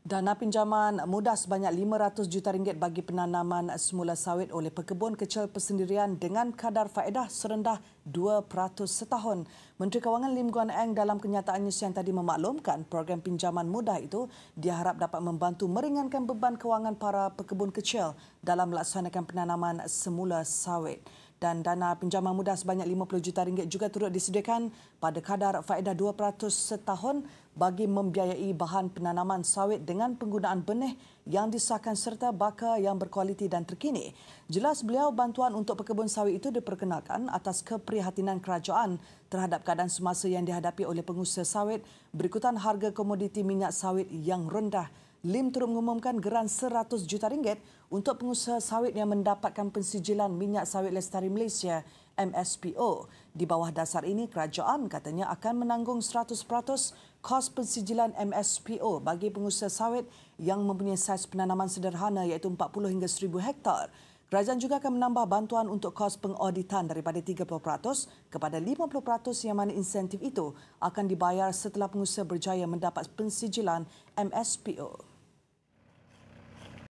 Dana pinjaman mudah sebanyak 500 juta ringgit bagi penanaman semula sawit oleh pekebun kecil persendirian dengan kadar faedah serendah 2% setahun. Menteri Kewangan Lim Guan Eng dalam kenyataannya siang tadi memaklumkan program pinjaman mudah itu diharap dapat membantu meringankan beban kewangan para pekebun kecil dalam melaksanakan penanaman semula sawit dan dana pinjaman mudah sebanyak 50 juta ringgit juga turut disediakan pada kadar faedah 2% setahun bagi membiayai bahan penanaman sawit dengan penggunaan benih yang disahkan serta bakar yang berkualiti dan terkini. Jelas beliau bantuan untuk pekebun sawit itu diperkenalkan atas keprihatinan kerajaan terhadap keadaan semasa yang dihadapi oleh pengusaha sawit berikutan harga komoditi minyak sawit yang rendah Lim turut mengumumkan geran 100 juta ringgit untuk pengusaha sawit yang mendapatkan pensijilan minyak sawit lestari Malaysia MSPO. Di bawah dasar ini, kerajaan katanya akan menanggung 100% kos pensijilan MSPO bagi pengusaha sawit yang mempunyai saiz penanaman sederhana iaitu 40 hingga 1000 hektar. Kerajaan juga akan menambah bantuan untuk kos pengauditan daripada 30% kepada 50% yang mana insentif itu akan dibayar setelah pengusaha berjaya mendapat pensijilan MSPO.